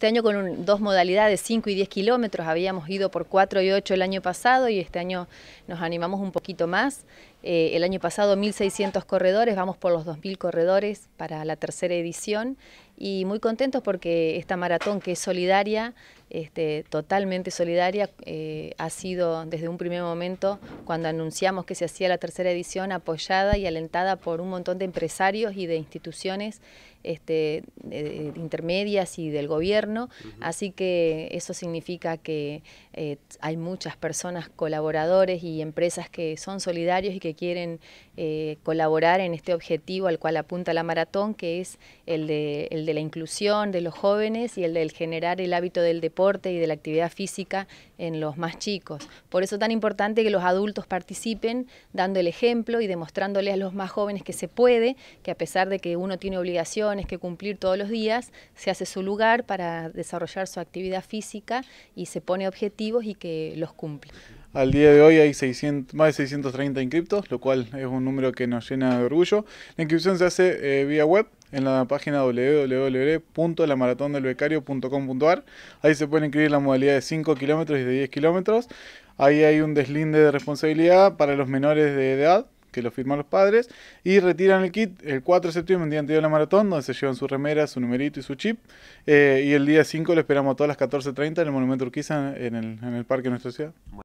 Este año con dos modalidades, 5 y 10 kilómetros, habíamos ido por 4 y 8 el año pasado y este año nos animamos un poquito más eh, el año pasado 1.600 corredores, vamos por los 2.000 corredores para la tercera edición y muy contentos porque esta maratón que es solidaria, este, totalmente solidaria, eh, ha sido desde un primer momento, cuando anunciamos que se hacía la tercera edición, apoyada y alentada por un montón de empresarios y de instituciones este, intermedias y del gobierno. Así que eso significa que eh, hay muchas personas, colaboradores y empresas que son solidarios y que quieren eh, colaborar en este objetivo al cual apunta la maratón, que es el de, la inclusión de los jóvenes y el de generar el hábito del deporte y de la actividad física en los más chicos. Por eso es tan importante que los adultos participen dando el ejemplo y demostrándole a los más jóvenes que se puede, que a pesar de que uno tiene obligaciones que cumplir todos los días, se hace su lugar para desarrollar su actividad física y se pone objetivos y que los cumple. Al día de hoy hay más de 630 inscriptos, lo cual es un número que nos llena de orgullo. La inscripción se hace eh, vía web en la página www.lamaratondelbecario.com.ar. Ahí se puede inscribir la modalidad de 5 kilómetros y de 10 kilómetros. Ahí hay un deslinde de responsabilidad para los menores de edad, que lo firman los padres, y retiran el kit el 4 de septiembre, el día anterior a la maratón, donde se llevan su remera, su numerito y su chip. Eh, y el día 5 lo esperamos a todas las 14.30 en el Monumento Urquiza, en en el parque de nuestra ciudad.